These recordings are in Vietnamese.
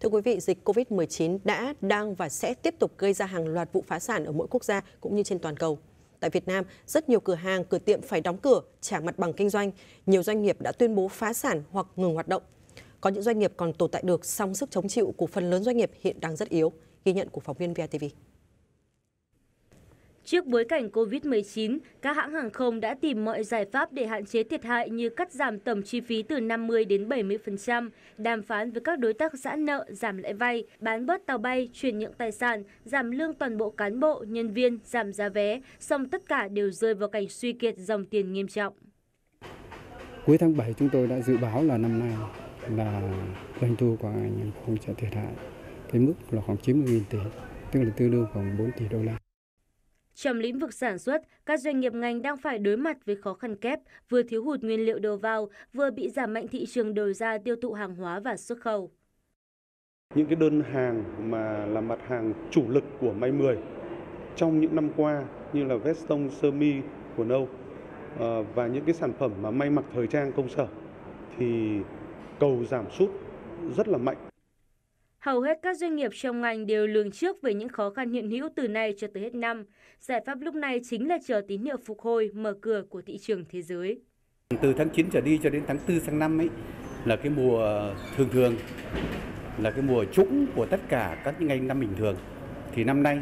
Thưa quý vị, dịch COVID-19 đã, đang và sẽ tiếp tục gây ra hàng loạt vụ phá sản ở mỗi quốc gia cũng như trên toàn cầu. Tại Việt Nam, rất nhiều cửa hàng, cửa tiệm phải đóng cửa, trả mặt bằng kinh doanh. Nhiều doanh nghiệp đã tuyên bố phá sản hoặc ngừng hoạt động. Có những doanh nghiệp còn tồn tại được, song sức chống chịu của phần lớn doanh nghiệp hiện đang rất yếu. Ghi nhận của phóng viên VTV. Trước bối cảnh COVID-19, các hãng hàng không đã tìm mọi giải pháp để hạn chế thiệt hại như cắt giảm tổng chi phí từ 50 đến 70%, đàm phán với các đối tác giãn nợ, giảm lãi vay, bán bớt tàu bay, chuyển nhượng tài sản, giảm lương toàn bộ cán bộ, nhân viên, giảm giá vé, song tất cả đều rơi vào cảnh suy kiệt dòng tiền nghiêm trọng. Cuối tháng 7 chúng tôi đã dự báo là năm nay là doanh thu của ngành không sẽ thiệt hại cái mức là khoảng 90.000 tỷ, tức là tương đương khoảng 4 tỷ đô la. Trong lĩnh vực sản xuất, các doanh nghiệp ngành đang phải đối mặt với khó khăn kép, vừa thiếu hụt nguyên liệu đầu vào, vừa bị giảm mạnh thị trường đầu ra tiêu thụ hàng hóa và xuất khẩu. Những cái đơn hàng mà là mặt hàng chủ lực của May 10 trong những năm qua như là veston, sơ mi, của nâu ờ, và những cái sản phẩm mà may mặc thời trang công sở thì cầu giảm sút rất là mạnh Hầu hết các doanh nghiệp trong ngành đều lường trước về những khó khăn hiện hữu từ nay cho tới hết năm. Giải pháp lúc này chính là chờ tín hiệu phục hồi, mở cửa của thị trường thế giới. Từ tháng 9 trở đi cho đến tháng 4 sang năm ấy là cái mùa thường thường là cái mùa trũng của tất cả các ngành năm bình thường thì năm nay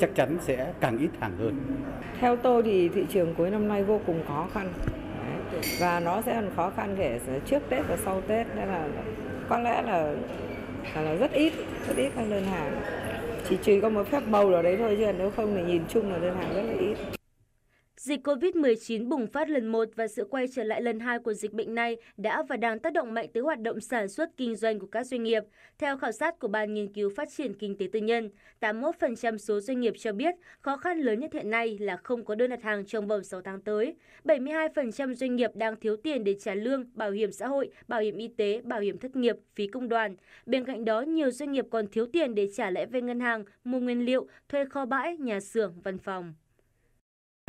chắc chắn sẽ càng ít hàng hơn. Theo tôi thì thị trường cuối năm nay vô cùng khó khăn và nó sẽ còn khó khăn để trước Tết và sau Tết nên là có lẽ là và là rất ít, rất ít các đơn hàng Chỉ trừ có một phép bầu ở đấy thôi chứ nếu không thì nhìn chung là đơn hàng rất là ít Dịch COVID-19 bùng phát lần 1 và sự quay trở lại lần 2 của dịch bệnh này đã và đang tác động mạnh tới hoạt động sản xuất kinh doanh của các doanh nghiệp. Theo khảo sát của Ban Nghiên cứu Phát triển Kinh tế Tư nhân, 81% số doanh nghiệp cho biết khó khăn lớn nhất hiện nay là không có đơn đặt hàng trong vòng 6 tháng tới. 72% doanh nghiệp đang thiếu tiền để trả lương, bảo hiểm xã hội, bảo hiểm y tế, bảo hiểm thất nghiệp, phí công đoàn. Bên cạnh đó, nhiều doanh nghiệp còn thiếu tiền để trả lãi về ngân hàng, mua nguyên liệu, thuê kho bãi, nhà xưởng, văn phòng.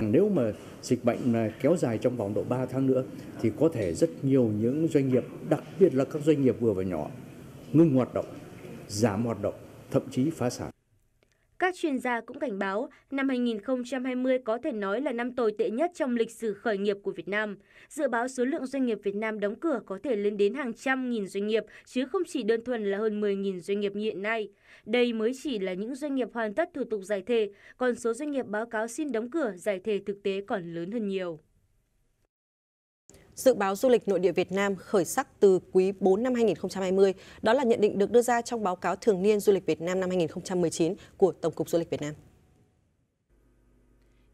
Nếu mà dịch bệnh à, kéo dài trong vòng độ 3 tháng nữa thì có thể rất nhiều những doanh nghiệp, đặc biệt là các doanh nghiệp vừa và nhỏ, ngưng hoạt động, giảm hoạt động, thậm chí phá sản. Các chuyên gia cũng cảnh báo năm 2020 có thể nói là năm tồi tệ nhất trong lịch sử khởi nghiệp của Việt Nam. Dự báo số lượng doanh nghiệp Việt Nam đóng cửa có thể lên đến hàng trăm nghìn doanh nghiệp, chứ không chỉ đơn thuần là hơn 10.000 doanh nghiệp như hiện nay. Đây mới chỉ là những doanh nghiệp hoàn tất thủ tục giải thể, còn số doanh nghiệp báo cáo xin đóng cửa giải thể thực tế còn lớn hơn nhiều. Dự báo du lịch nội địa Việt Nam khởi sắc từ quý 4 năm 2020, đó là nhận định được đưa ra trong báo cáo thường niên du lịch Việt Nam năm 2019 của Tổng cục Du lịch Việt Nam.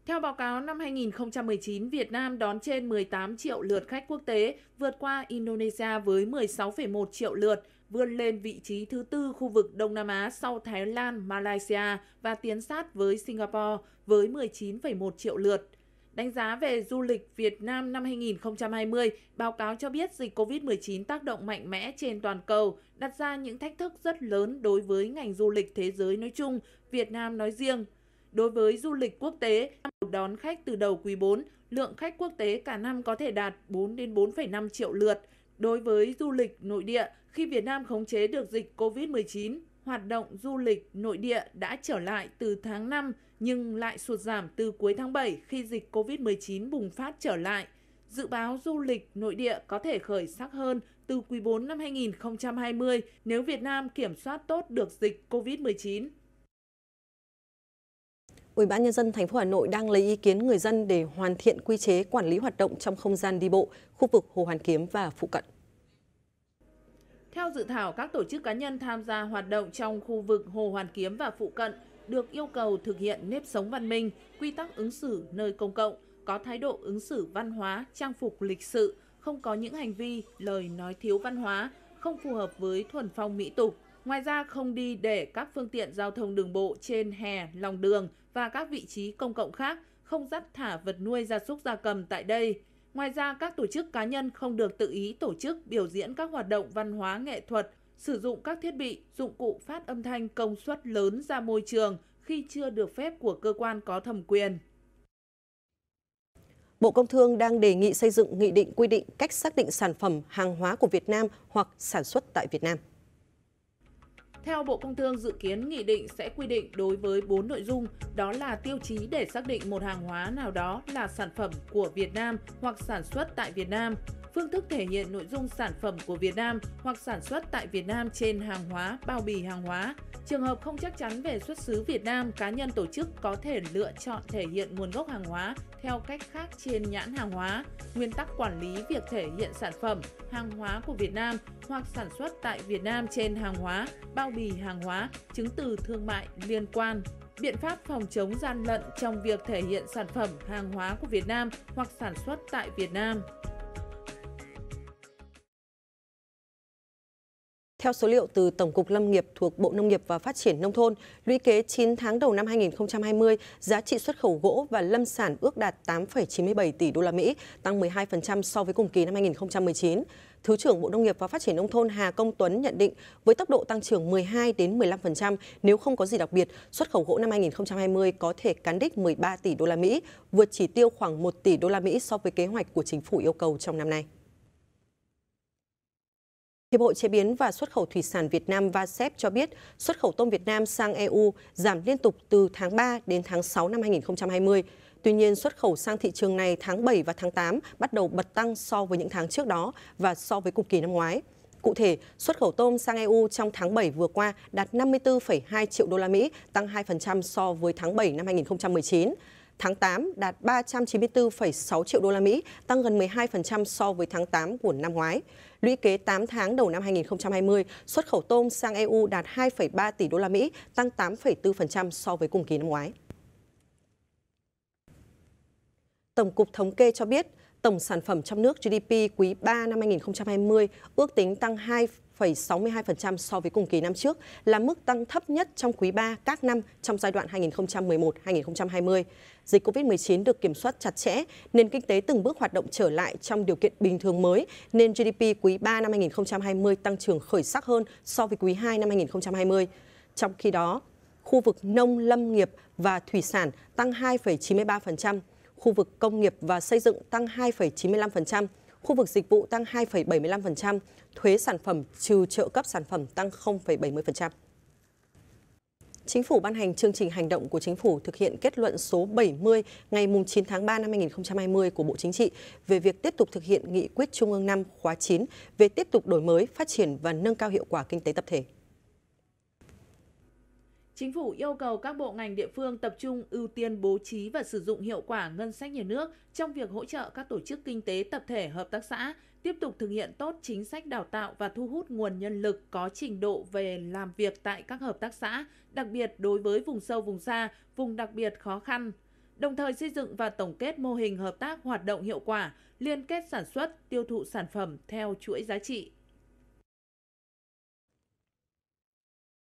Theo báo cáo năm 2019, Việt Nam đón trên 18 triệu lượt khách quốc tế, vượt qua Indonesia với 16,1 triệu lượt, vươn lên vị trí thứ tư khu vực Đông Nam Á sau Thái Lan, Malaysia và tiến sát với Singapore với 19,1 triệu lượt. Đánh giá về du lịch Việt Nam năm 2020, báo cáo cho biết dịch COVID-19 tác động mạnh mẽ trên toàn cầu, đặt ra những thách thức rất lớn đối với ngành du lịch thế giới nói chung, Việt Nam nói riêng. Đối với du lịch quốc tế, đón khách từ đầu quý 4, lượng khách quốc tế cả năm có thể đạt 4 đến 4,5 triệu lượt. Đối với du lịch nội địa, khi Việt Nam khống chế được dịch COVID-19, hoạt động du lịch nội địa đã trở lại từ tháng 5 nhưng lại sụt giảm từ cuối tháng 7 khi dịch COVID-19 bùng phát trở lại. Dự báo du lịch nội địa có thể khởi sắc hơn từ quý 4 năm 2020 nếu Việt Nam kiểm soát tốt được dịch COVID-19. Ủy ban nhân dân thành phố Hà Nội đang lấy ý kiến người dân để hoàn thiện quy chế quản lý hoạt động trong không gian đi bộ, khu vực Hồ Hoàn Kiếm và phụ cận. Theo dự thảo, các tổ chức cá nhân tham gia hoạt động trong khu vực Hồ Hoàn Kiếm và phụ cận được yêu cầu thực hiện nếp sống văn minh, quy tắc ứng xử nơi công cộng, có thái độ ứng xử văn hóa, trang phục lịch sự, không có những hành vi, lời nói thiếu văn hóa, không phù hợp với thuần phong mỹ tục. Ngoài ra không đi để các phương tiện giao thông đường bộ trên hè, lòng đường và các vị trí công cộng khác, không dắt thả vật nuôi gia súc gia cầm tại đây. Ngoài ra, các tổ chức cá nhân không được tự ý tổ chức biểu diễn các hoạt động văn hóa nghệ thuật sử dụng các thiết bị, dụng cụ phát âm thanh công suất lớn ra môi trường khi chưa được phép của cơ quan có thẩm quyền. Bộ Công Thương đang đề nghị xây dựng nghị định quy định cách xác định sản phẩm hàng hóa của Việt Nam hoặc sản xuất tại Việt Nam. Theo Bộ Công Thương, dự kiến nghị định sẽ quy định đối với 4 nội dung, đó là tiêu chí để xác định một hàng hóa nào đó là sản phẩm của Việt Nam hoặc sản xuất tại Việt Nam, phương thức thể hiện nội dung sản phẩm của Việt Nam hoặc sản xuất tại Việt Nam trên hàng hóa, bao bì hàng hóa. Trường hợp không chắc chắn về xuất xứ Việt Nam, cá nhân tổ chức có thể lựa chọn thể hiện nguồn gốc hàng hóa theo cách khác trên nhãn hàng hóa. Nguyên tắc quản lý việc thể hiện sản phẩm, hàng hóa của Việt Nam hoặc sản xuất tại Việt Nam trên hàng hóa, bao bì hàng hóa, chứng từ thương mại liên quan biện pháp phòng chống gian lận trong việc thể hiện sản phẩm hàng hóa của Việt Nam hoặc sản xuất tại Việt Nam. Theo số liệu từ Tổng cục Lâm nghiệp thuộc Bộ Nông nghiệp và Phát triển Nông thôn, lũy kế 9 tháng đầu năm 2020, giá trị xuất khẩu gỗ và lâm sản ước đạt 8,97 tỷ đô la Mỹ, tăng 12% so với cùng kỳ năm 2019. Thứ trưởng Bộ Nông nghiệp và Phát triển Nông thôn Hà Công Tuấn nhận định với tốc độ tăng trưởng 12 đến 15% nếu không có gì đặc biệt, xuất khẩu gỗ năm 2020 có thể cán đích 13 tỷ đô la Mỹ, vượt chỉ tiêu khoảng 1 tỷ đô la Mỹ so với kế hoạch của chính phủ yêu cầu trong năm nay. Hiệp hội Chế biến và Xuất khẩu Thủy sản Việt Nam VASEP cho biết xuất khẩu tôm Việt Nam sang EU giảm liên tục từ tháng 3 đến tháng 6 năm 2020. Tuy nhiên, xuất khẩu sang thị trường này tháng 7 và tháng 8 bắt đầu bật tăng so với những tháng trước đó và so với cùng kỳ năm ngoái. Cụ thể, xuất khẩu tôm sang EU trong tháng 7 vừa qua đạt 54,2 triệu đô la Mỹ, tăng 2% so với tháng 7 năm 2019 tháng 8 đạt 394,6 triệu đô la Mỹ, tăng gần 12% so với tháng 8 của năm ngoái. Lũy kế 8 tháng đầu năm 2020, xuất khẩu tôm sang EU đạt 2,3 tỷ đô la Mỹ, tăng 8,4% so với cùng kỳ năm ngoái. Tổng cục Thống kê cho biết, tổng sản phẩm trong nước GDP quý 3 năm 2020 ước tính tăng 2 3,62% so với cùng kỳ năm trước, là mức tăng thấp nhất trong quý 3 các năm trong giai đoạn 2011-2020. Dịch COVID-19 được kiểm soát chặt chẽ, nền kinh tế từng bước hoạt động trở lại trong điều kiện bình thường mới, nên GDP quý 3 năm 2020 tăng trưởng khởi sắc hơn so với quý 2 năm 2020. Trong khi đó, khu vực nông lâm nghiệp và thủy sản tăng 2,93%, khu vực công nghiệp và xây dựng tăng 2,95%, khu vực dịch vụ tăng 2,75%, thuế sản phẩm trừ trợ cấp sản phẩm tăng 0,70%. Chính phủ ban hành chương trình hành động của chính phủ thực hiện kết luận số 70 ngày 9 tháng 3 năm 2020 của Bộ Chính trị về việc tiếp tục thực hiện nghị quyết Trung ương 5 khóa 9 về tiếp tục đổi mới, phát triển và nâng cao hiệu quả kinh tế tập thể. Chính phủ yêu cầu các bộ ngành địa phương tập trung ưu tiên bố trí và sử dụng hiệu quả ngân sách nhà nước trong việc hỗ trợ các tổ chức kinh tế tập thể hợp tác xã, tiếp tục thực hiện tốt chính sách đào tạo và thu hút nguồn nhân lực có trình độ về làm việc tại các hợp tác xã, đặc biệt đối với vùng sâu vùng xa, vùng đặc biệt khó khăn, đồng thời xây dựng và tổng kết mô hình hợp tác hoạt động hiệu quả, liên kết sản xuất, tiêu thụ sản phẩm theo chuỗi giá trị